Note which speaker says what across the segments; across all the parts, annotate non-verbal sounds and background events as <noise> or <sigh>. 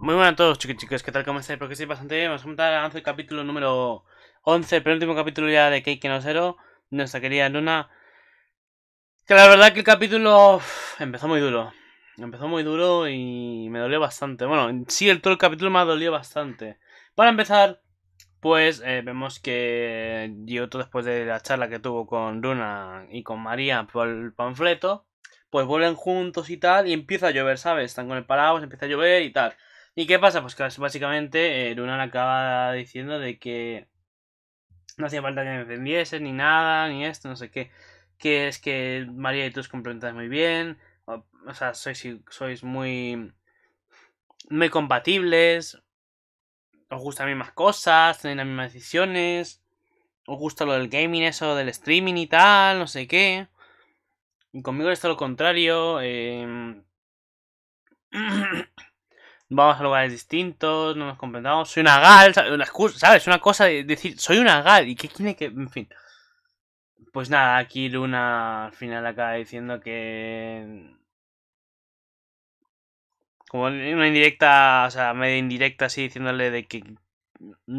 Speaker 1: Muy buenas a todos chicos chicos, ¿qué tal? ¿Cómo estáis? Porque sí, bastante bien, vamos a comentar avance el capítulo número 11, el penúltimo capítulo ya de Cake no Zero, nuestra querida Luna. Que la verdad que el capítulo empezó muy duro. Empezó muy duro y me dolió bastante. Bueno, sí, el, todo el capítulo me ha dolido bastante. Para empezar, pues eh, vemos que Giotto, después de la charla que tuvo con Luna y con María por el panfleto, pues vuelven juntos y tal, y empieza a llover, ¿sabes? Están con el paraguas, empieza a llover y tal. ¿Y qué pasa? Pues que básicamente eh, Luna le acaba diciendo de que no hacía falta que me defendiese, ni nada, ni esto, no sé qué. Que es que María y tú os complementáis muy bien, o sea, sois, sois muy, muy compatibles, os gustan las mismas cosas, tenéis las mismas decisiones, os gusta lo del gaming, eso del streaming y tal, no sé qué. Y conmigo es todo lo contrario. Em, <clears throat> vamos a lugares distintos, no nos comprendamos. Soy una gal, ¿sabes? Una cosa de decir, soy una gal, ¿y qué tiene que.? En fin. Pues nada, aquí Luna al final acaba diciendo que como una indirecta, o sea, medio indirecta así diciéndole de que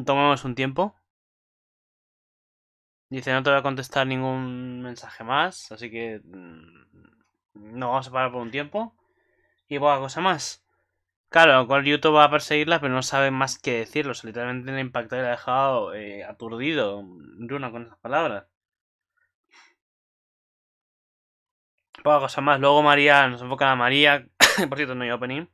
Speaker 1: tomemos un tiempo. Dice, no te voy a contestar ningún mensaje más, así que mm, no vamos a parar por un tiempo. Y poca cosa más. Claro, con YouTube va a perseguirla, pero no sabe más qué decirlo. literalmente le impactado y le ha dejado eh, aturdido una con esas palabras. Poca cosa más. Luego María, nos enfoca a María, <laughs> por cierto, no hay opening.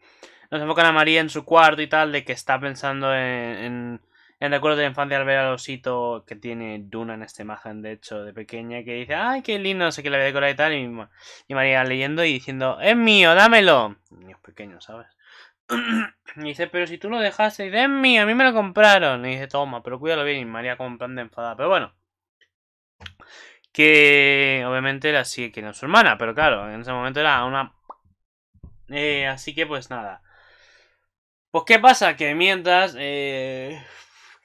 Speaker 1: Nos enfocan a María en su cuarto y tal, de que está pensando en, en, recuerdos de la infancia al ver al osito que tiene Duna en esta imagen, de hecho, de pequeña, que dice, ay, qué lindo, no sé que le voy a decorar y tal. Y, María leyendo y diciendo, es mío, dámelo. Niños pequeños, ¿sabes? <clears throat> y dice, pero si tú lo dejaste, y es mío, a mí me lo compraron. Y dice, toma, pero cuídalo bien. Y María como de enfadada, pero bueno. Que obviamente era la sigue es su hermana, pero claro, en ese momento era una eh, así que pues nada. Pues qué pasa, que mientras... Eh,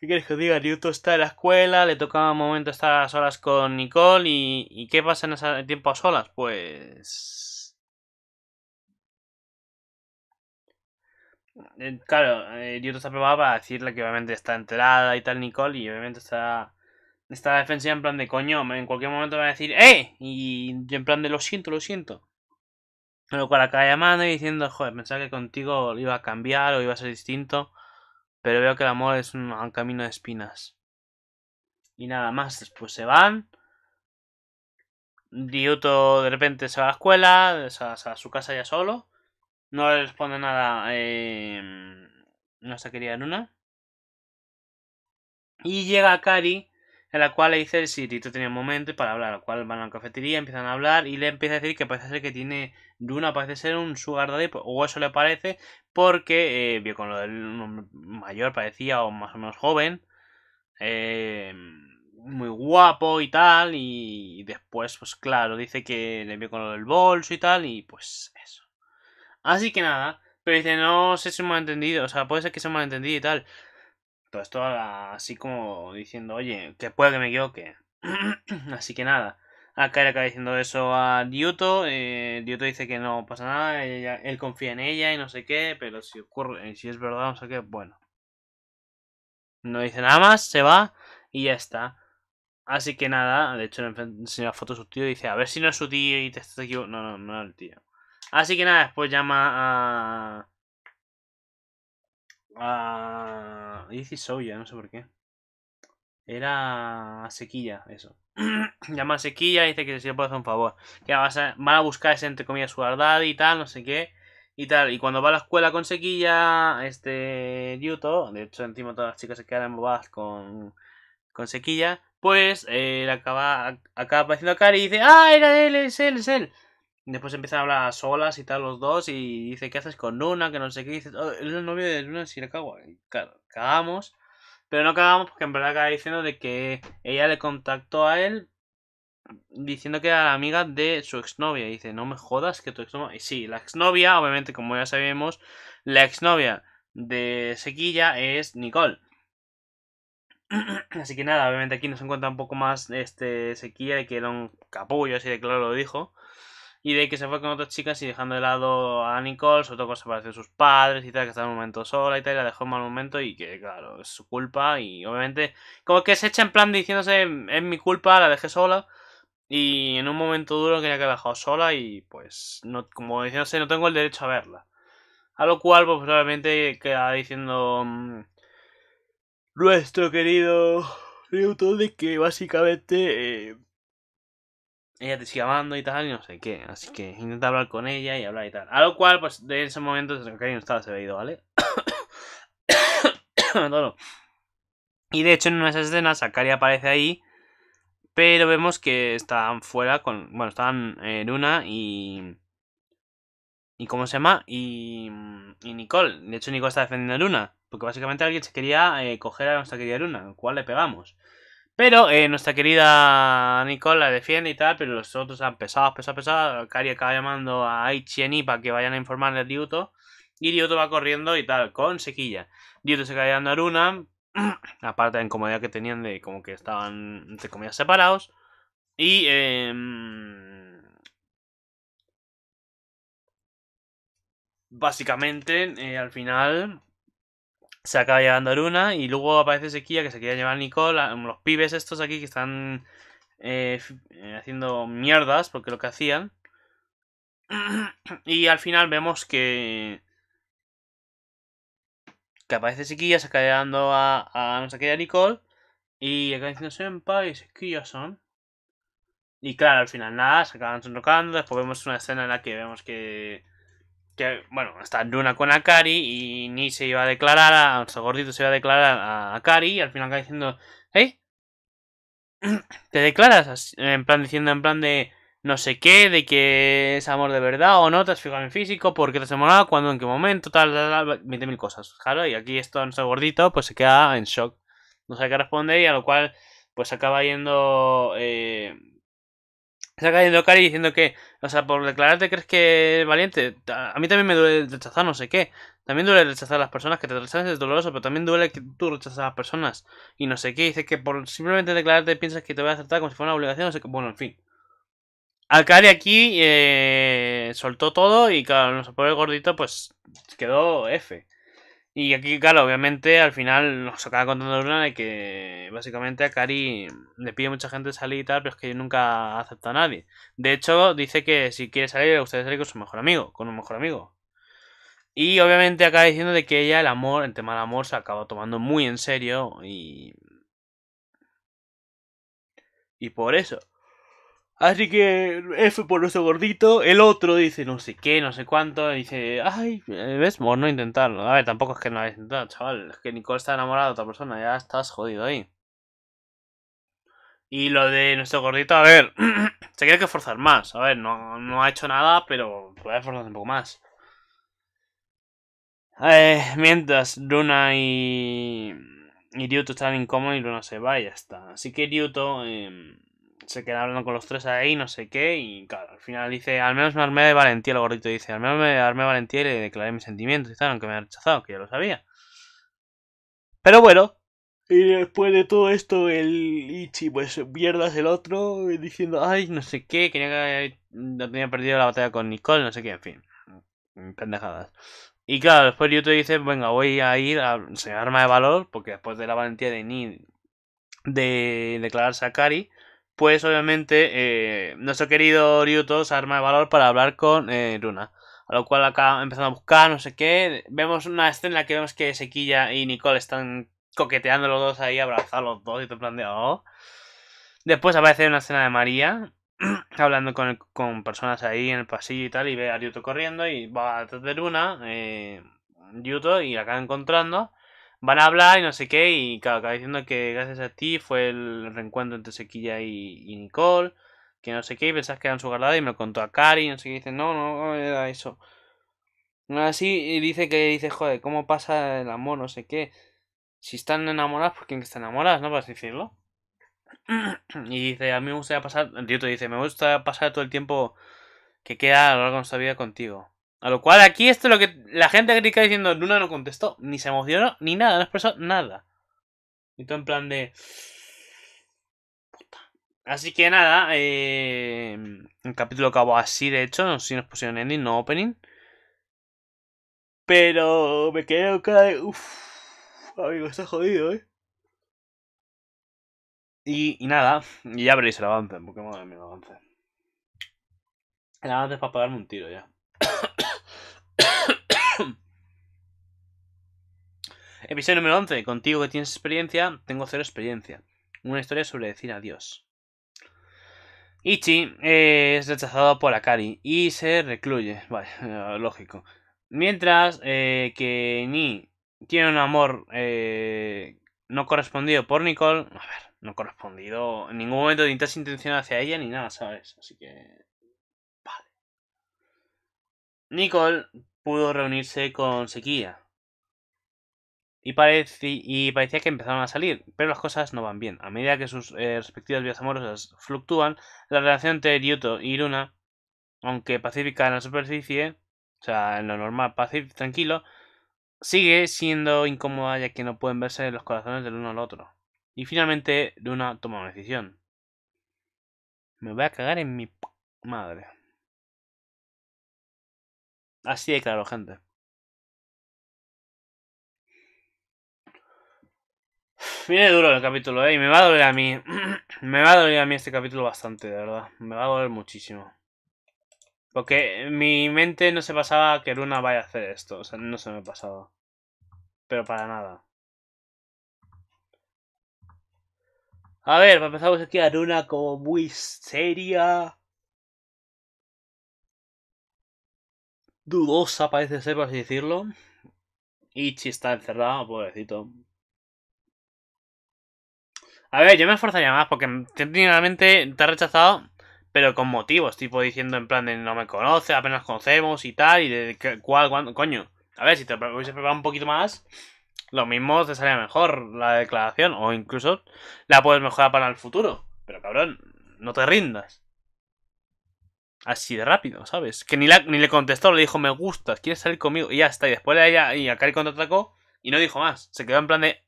Speaker 1: ¿Qué quieres que os diga? Ryuto está en la escuela, le toca un momento estar a solas con Nicole y, y ¿qué pasa en ese tiempo a solas? Pues... Eh, claro, eh, Ryuto está preparado para decirle que obviamente está enterada y tal Nicole y obviamente está... Está defensiva en plan de coño, en cualquier momento va a decir ¡Eh! Y en plan de lo siento, lo siento lo cual la llamando y diciendo, joder, pensaba que contigo iba a cambiar o iba a ser distinto. Pero veo que el amor es un, camino de espinas. Y nada más, después se van. Ryuto de repente se va a la escuela, a su casa ya solo. No le responde nada. Em, no se quería en una. Y llega Kari en la cual le dice si Tito tenía un momento para hablar, la cual van a la cafetería, empiezan a hablar y le empieza a decir que parece ser que tiene Duna, parece ser un sugar daddy, pues, o eso le parece, porque eh, vio con lo del mayor parecía o más o menos joven, eh, muy guapo y tal, y después pues claro, dice que le vio con lo del bolso y tal, y pues eso. Así que nada, pero dice, no sé si es un entendido, o sea, puede ser que se un malentendido y tal. Pues, Todo esto así como diciendo, oye, que puede que me equivoque. <clears throat> así que nada. Acá él acaba diciendo eso a Diuto. Eh, dice que no pasa nada, él confía en ella y no sé qué, pero si ocurre, eh, si es verdad, no sé qué, bueno. No dice nada más, se va y ya está. Así que nada, de hecho le enseña la foto a su tío y dice, a ver si no es su tío y te estás equivocando. No, no, no es el tío. Así que nada, después llama a... a y dice Soya, no sé por qué. Era sequilla, eso. <clears throat> Llama a sequilla y dice que si le puede hacer un favor. Que a, van a buscar ese entre comillas su verdad y tal, no sé qué. Y tal. Y cuando va a la escuela con sequilla, este Yuto, de hecho encima todas las chicas se quedan embobadas con, con sequilla, pues eh, acaba, acaba apareciendo a y dice, ah, era él, es él, es él. Después empiezan a hablar solas y tal los dos y dice, ¿qué haces con Luna? Que no sé qué. Dice, oh, es el novio de Luna, si le cago. Claro, cagamos. Pero no cagamos porque en verdad acaba diciendo de que ella le contactó a él diciendo que era la amiga de su exnovia. Y dice, no me jodas que tu exnovia... Y sí, la exnovia, obviamente, como ya sabemos, la exnovia de Sequilla es Nicole. <clears throat> Así que nada, obviamente aquí nos encuentra un poco más este Sequilla y que era un capullo, así de claro lo dijo. Y de que se fue con otras chicas y dejando de lado a Nicole, sobre todo cuando se apareció sus padres y tal, que estaba en un momento sola y tal, y la dejó en mal momento y que, claro, es su culpa. Y obviamente, como que se echa en plan diciéndose, es mi culpa, la dejé sola. Y en un momento duro quería que la dejado sola y pues, no, como diciéndose, no tengo el derecho a verla. A lo cual, pues probablemente queda diciendo mm, nuestro querido Newton de que básicamente... Eh, ella te sigue amando y tal, y no sé qué. Así que intenta hablar con ella y hablar y tal. A lo cual, pues de ese momento, Sakari no estaba, se había ido, ¿vale? <coughs> y de hecho, en una de esas escenas, Akari aparece ahí. Pero vemos que están fuera con. Bueno, están eh, Luna y. ¿Y cómo se llama? Y. Nicole. De hecho, Nicole está defendiendo a Luna. Porque básicamente alguien se quería eh, coger a nuestra querida Luna, al cual le pegamos. Pero eh, nuestra querida Nicole la defiende y tal, pero los otros han pesado, pesado, pesado. Kari acaba llamando a Aichi y para que vayan a informarle a Diuto. Y Ryuto va corriendo y tal, con sequilla. Dioto se cae dando a Aruna, <clears throat> aparte de la incomodidad que tenían de como que estaban, entre comillas, separados. Y... Em, básicamente, eh, al final se acaba llevando a Aruna y luego aparece Sequía que se quiere llevar a Nicole, los pibes estos aquí que están eh, eh, haciendo mierdas porque lo que hacían. <clears throat> Y al final vemos que que aparece Sequía se acaba llevando a, Nicole y acaba diciendo Senpai, son. Y claro, al final nada, se acaban tocando, después vemos una escena en la que vemos que bueno, está Luna con Akari y Ni se iba a declarar, a, o Gordito se iba a declarar a Akari y al final acaba diciendo, hey, <clears throat> te declaras, en plan diciendo, en plan de no sé qué, de que es amor de verdad o no, te has fijado en físico, por qué te has enamorado, cuándo, en qué momento, tal, tal, tal, 20.000 cosas, claro, y aquí esto nuestro gordito pues se queda en shock, no sabe qué responder y a lo cual pues acaba yendo eh, Está cayendo Cari diciendo que, o sea, por declararte crees que es valiente. A mí también me duele rechazar no sé qué. También duele rechazar a las personas, que te rechazas es doloroso, pero también duele que tú rechazas a las personas. Y no sé qué, dice que por simplemente declararte piensas que te voy a aceptar como si fuera una obligación, no sé qué. Bueno, en fin. Kari aquí eh, soltó todo y claro, nuestro pobre gordito pues quedó F. Y aquí, claro, obviamente al final nos acaba contando Luna de que básicamente a Kari le pide a mucha gente salir y tal, pero es que nunca acepta a nadie. De hecho, dice que si quiere salir, le gustaría salir con su mejor amigo, con un mejor amigo. Y obviamente acaba diciendo de que ella el amor, el tema del amor, se acaba tomando muy en serio y... Y por eso. Así que F por nuestro gordito. El otro dice no sé qué, no sé cuánto. dice, ay, eh, ves, por no intentarlo. A ver, tampoco es que no hayas intentado, chaval. Es que Nicole está enamorado de otra persona. Ya estás jodido ahí. Y lo de nuestro gordito, a ver, <clears throat> se tiene que forzar más. A ver, no, no ha hecho nada, pero puede forzar un poco más. Eh, mientras Luna y... y Ryuto están incómodos y Luna se va y ya está. Así que Ryuto... Eh se queda hablando con los tres ahí, no sé qué, y claro, al final dice, al menos me armé de valentía, el gordito dice, al menos me armé de valentía y le declaré mis sentimientos y aunque me han rechazado, que ya lo sabía. Pero bueno, y después de todo esto, el Ichi, pues pierdas el otro, diciendo, ay, no sé qué, quería que no tenía perdido la batalla con Nicole, no sé qué, en fin. Pendejadas. Y claro, después Yuto dice, venga, voy a ir a se arma de valor, porque después de la valentía de Ni de declararse a Kari, pues obviamente eh, nuestro querido Ryuto se arma de valor para hablar con Luna, eh, Runa. A lo cual acaba empezando a buscar, no sé qué. Vemos una escena en la que vemos que Sequilla y Nicole están coqueteando los dos ahí, abrazados los dos y te plan de, oh. Después aparece una escena de María <clears throat> hablando con, personas ahí en el pasillo y tal, y ve a Ryuto corriendo y va detrás de Luna, eh, Ryuto, y acaba encontrando van a hablar y no sé qué, y claro, acaba diciendo que gracias a ti fue el reencuentro entre Sequilla y, Nicole, que no sé qué, y pensás que eran su guardada y me lo contó a Cari, no sé qué, y dice, no, no, era eso. así, y dice que dice, joder, ¿cómo pasa el amor? No sé qué. Si están enamoradas, pues, ¿por quién están enamoradas? ¿No? Para decirlo. <clears throat> Y dice, a mí me gustaría pasar, el tío te dice, me gusta pasar todo el tiempo que queda a lo largo de nuestra vida contigo. A lo cual aquí esto es lo que la gente critica diciendo, Luna no contestó, ni se emocionó, ni nada, no expresó nada. Y todo en plan de... Puta. Así que nada, eh... el capítulo acabó así, de hecho, no sé si nos pusieron ending, no opening. Pero me quedo con cara de... Uf, amigo, está jodido, ¿eh? Y, y nada, y ya veréis el avance, porque madre mía, el avance. El avance para pagarme un tiro ya. <coughs> Episodio número 11. Contigo que tienes experiencia, tengo cero experiencia. Una historia sobre decir adiós. Ichi eh, es rechazado por Akari y se recluye. Vale, <laughs> eh, lógico. Mientras eh, que Ni tiene un amor no correspondido por Nicole. A ver, no correspondido. En ningún momento de intención hacia ella ni nada, ¿sabes? Así que Nicole pudo reunirse con Sequía. Y, y, parecía que empezaron a salir, pero las cosas no van bien. A medida que sus eh, respectivas vidas amorosas fluctúan, la relación entre Ryuto y Luna, aunque pacífica en la superficie, o sea, en lo normal, pacífico, tranquilo, sigue siendo incómoda ya que no pueden verse los corazones del uno al otro. Y finalmente, Luna toma una decisión. Me voy a cagar en mi madre. Así de claro, gente. <sighs> Viene duro el capítulo, ¿eh? Y me va a doler a mí. <clears throat> me va a doler a mí este capítulo bastante, de verdad. Me va a doler muchísimo. Porque mi mente no se pasaba que Luna vaya a hacer esto. O sea, no se me pasaba. Pero para nada. A ver, empezamos empezar, aquí a Luna como muy seria. dudosa, parece ser, por así decirlo. Ichi está encerrado, pobrecito. A ver, yo me esforzaría más porque técnicamente te ha rechazado, pero con motivos, tipo diciendo en plan de no me conoce, apenas conocemos y tal, y de cuál, cuándo, coño. A ver, si te hubiese preparado un poquito más, lo mismo te salía mejor la declaración, o incluso la puedes mejorar para el futuro. Pero cabrón, no te rindas así de rápido, ¿sabes? Que ni, ni le contestó, le dijo, me gustas, quieres salir conmigo, y ya está. Y después de ella, y Akari contraatacó, y no dijo más. Se quedó en plan de.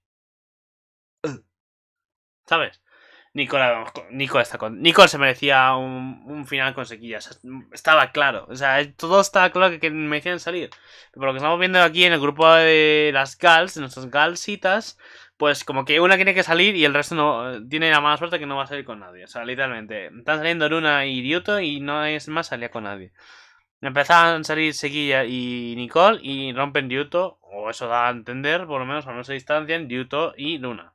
Speaker 1: ¿Sabes? Nicole, está con, se merecía un, un final con sequillas. estaba claro. O sea, todo estaba claro que, me merecían salir. Pero lo que estamos viendo aquí en el grupo de las gals, de nuestras galsitas, pues como que una tiene que salir y el resto no tiene la mala suerte que no va a salir con nadie. O sea, literalmente, están saliendo Luna y Yuto y no es más salir con nadie. Empezan a salir Sequilla y Nicole y rompen Ryuto, o eso da a entender, por lo menos a no se distancian Ryuto y Luna.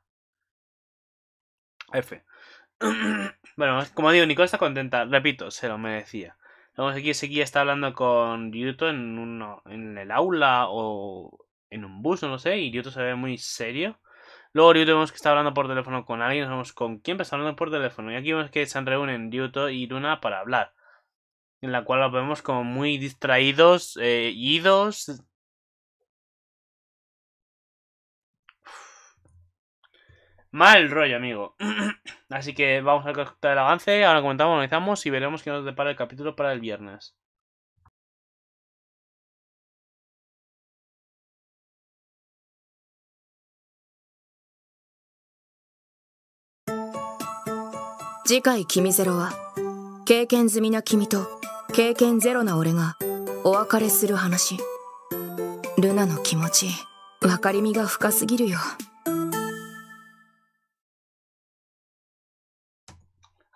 Speaker 1: F. <clears throat> bueno, como digo, Nicole está contenta, repito, se lo merecía. Vamos aquí, Sequilla está hablando con Ryuto en, uno, en el aula o en un bus, no lo sé, y Ryuto se ve muy serio. Luego Ryuto vemos que está hablando por teléfono con alguien, no sabemos con quién, está hablando por teléfono. Y aquí vemos que se reúnen Ryuto y Luna para hablar. En la cual los vemos como muy distraídos, eh, idos. Mal rollo, amigo. <clears throat> Así que vamos a captar el avance, ahora comentamos, analizamos y veremos qué nos depara el capítulo para el viernes. 次回君ゼロは経験済みな君と経験ゼロな俺がお別れする話ルナの気持ち分かりみが深すぎるよ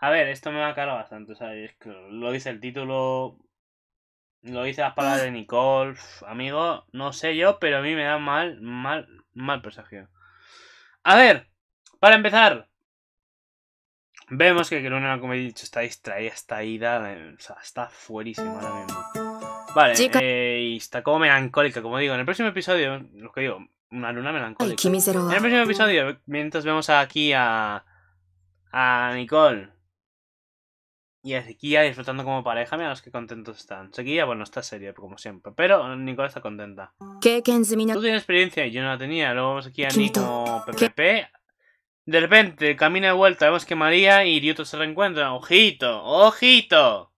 Speaker 1: あ ver, esto me va a calar bastante, ¿sabes? Lo dice el título, lo dice las palabras de Nicole, amigo, no sé yo, pero a mí me da mal, mal, mal presagio. A ver, para empezar, Vemos que luna, como he dicho, está distraída, está ida, o sea, está fuerísima ahora mismo. Vale, eh, y está como melancólica, como digo. En el próximo episodio, lo que digo, una luna melancólica. en el próximo episodio, mientras vemos aquí a, a Nicole y a Sequilla disfrutando como pareja, mira los que contentos están. Sequilla, bueno, está seria, como siempre, pero Nicole está contenta. Tú tienes experiencia, y yo no la tenía. Luego vamos aquí a Nico PPP. De repente, camina de vuelta, vemos que María y Ryuto se reencuentran. ¡Ojito! ¡Ojito!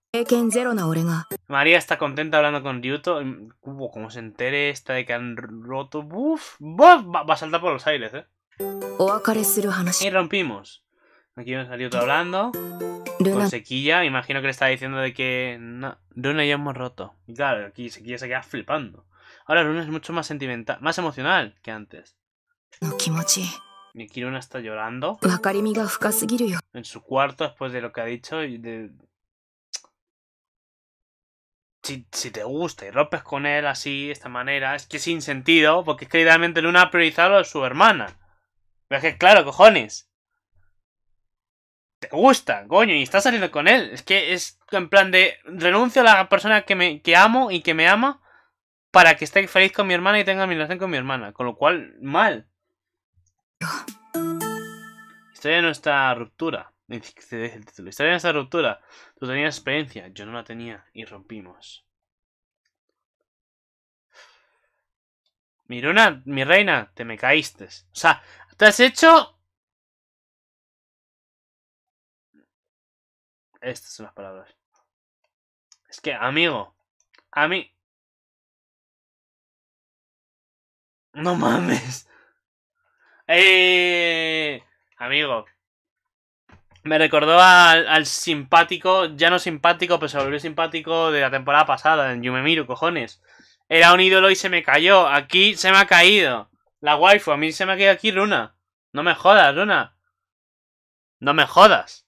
Speaker 1: María está contenta hablando con Ryuto. Uh, como se entere esta de que han roto. ¡Buf! Va, va a saltar por los aires, eh. Y rompimos. Aquí vemos a Ryuto hablando. Con Sequilla, imagino que le está diciendo de que. No, Luna ya hemos roto. Y claro, aquí Sequilla se queda flipando. Ahora Luna es mucho más sentimental, más emocional que antes. Kiruna está llorando. En su cuarto, después de lo que ha dicho. si, te gusta y rompes con él así, de esta manera, es que sin sentido, porque es que idealmente Luna ha priorizado a su hermana. Pero es que, claro, cojones. Te gusta, coño, y está saliendo con él. Es que es en plan de renuncio a la persona que, me, que amo y que me ama para que esté feliz con mi hermana y tenga mi relación con mi hermana. Con lo cual, mal. Historia de nuestra ruptura. te el título. Historia de nuestra ruptura. Tú tenías experiencia, yo no la tenía y rompimos. Miruna, mi reina, te me caíste. O sea, te has hecho... Estas son las palabras. Es que, amigo, a mí... No mames. Ey, eh, amigo. Me recordó al, al, simpático, ya no simpático, pero se volvió simpático de la temporada pasada, en Yumemiru, cojones. Era un ídolo y se me cayó. Aquí se me ha caído. La waifu, a mí se me ha caído aquí Luna No me jodas, Luna No me jodas.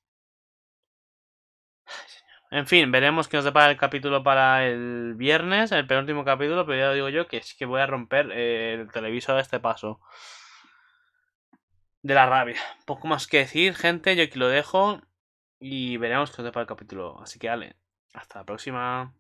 Speaker 1: En fin, veremos que nos depara el capítulo para el viernes, el penúltimo capítulo, pero ya lo digo yo que es que voy a romper eh, el televisor a este paso de la rabia. Poco más que decir, gente. Yo aquí lo dejo. Y veremos qué para el capítulo. Así que, dale. Hasta la próxima.